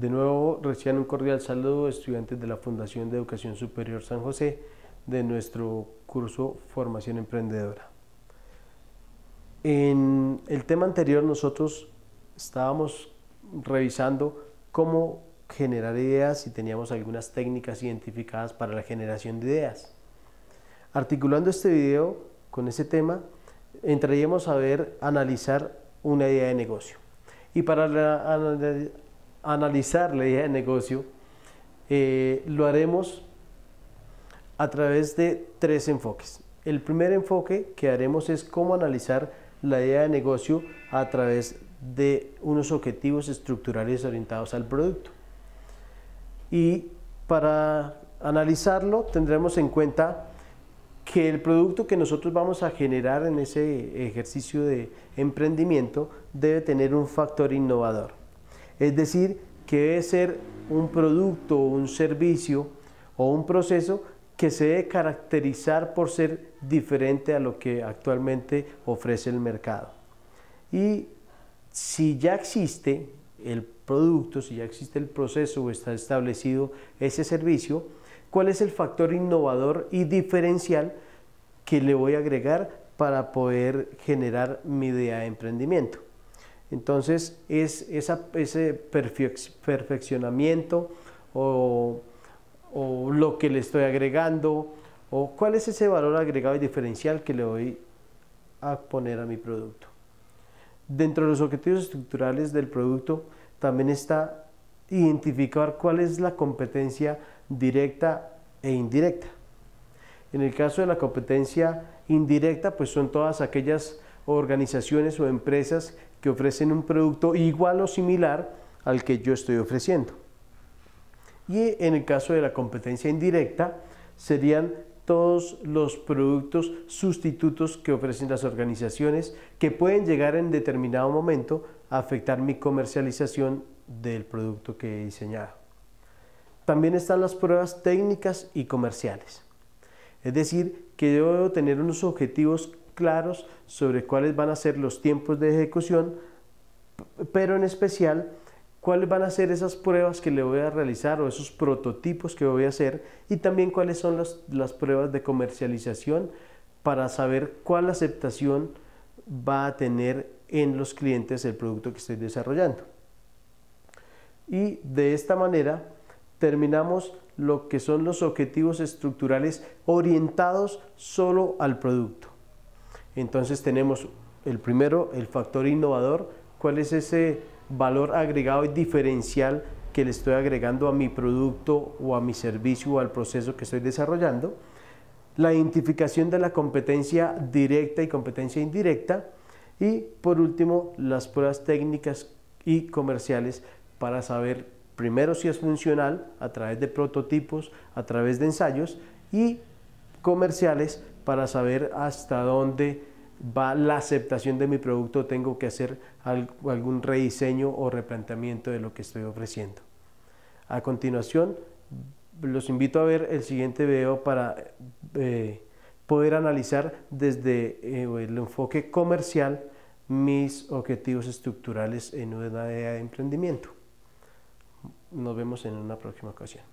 De nuevo, reciban un cordial saludo estudiantes de la Fundación de Educación Superior San José de nuestro curso Formación Emprendedora. En el tema anterior nosotros estábamos revisando cómo generar ideas y teníamos algunas técnicas identificadas para la generación de ideas. Articulando este video con ese tema, entraríamos a ver, analizar una idea de negocio. Y para la, analizar, la idea de negocio, eh, lo haremos a través de tres enfoques. El primer enfoque que haremos es cómo analizar la idea de negocio a través de unos objetivos estructurales orientados al producto. Y para analizarlo tendremos en cuenta que el producto que nosotros vamos a generar en ese ejercicio de emprendimiento debe tener un factor innovador. Es decir, que debe ser un producto, un servicio o un proceso que se debe caracterizar por ser diferente a lo que actualmente ofrece el mercado. Y si ya existe el producto, si ya existe el proceso o está establecido ese servicio, ¿cuál es el factor innovador y diferencial que le voy a agregar para poder generar mi idea de emprendimiento? Entonces es ese perfeccionamiento o, o, lo que le estoy agregando o cuál es ese valor agregado y diferencial que le voy a poner a mi producto. Dentro de los objetivos estructurales del producto también está identificar cuál es la competencia directa e indirecta. En el caso de la competencia indirecta, pues son todas aquellas organizaciones o empresas que ofrecen un producto igual o similar al que yo estoy ofreciendo. Y en el caso de la competencia indirecta, serían todos los productos sustitutos que ofrecen las organizaciones que pueden llegar en determinado momento a afectar mi comercialización del producto que he diseñado. También están las pruebas técnicas y comerciales. Es decir, que yo debo tener unos objetivos claros sobre cuáles van a ser los tiempos de ejecución, pero en especial cuáles van a ser esas pruebas que le voy a realizar o esos prototipos que voy a hacer y también cuáles son las, las pruebas de comercialización para saber cuál aceptación va a tener en los clientes el producto que estoy desarrollando. Y de esta manera terminamos lo que son los objetivos estructurales orientados solo al producto. Entonces tenemos el primero, el factor innovador, cuál es ese valor agregado y diferencial que le estoy agregando a mi producto o a mi servicio o al proceso que estoy desarrollando. La identificación de la competencia directa y competencia indirecta. Y por último, las pruebas técnicas y comerciales para saber primero si es funcional a través de prototipos, a través de ensayos y comerciales para saber hasta dónde va la aceptación de mi producto, tengo que hacer algún rediseño o replanteamiento de lo que estoy ofreciendo. A continuación, los invito a ver el siguiente video para eh, poder analizar desde eh, el enfoque comercial mis objetivos estructurales en una idea de emprendimiento. Nos vemos en una próxima ocasión.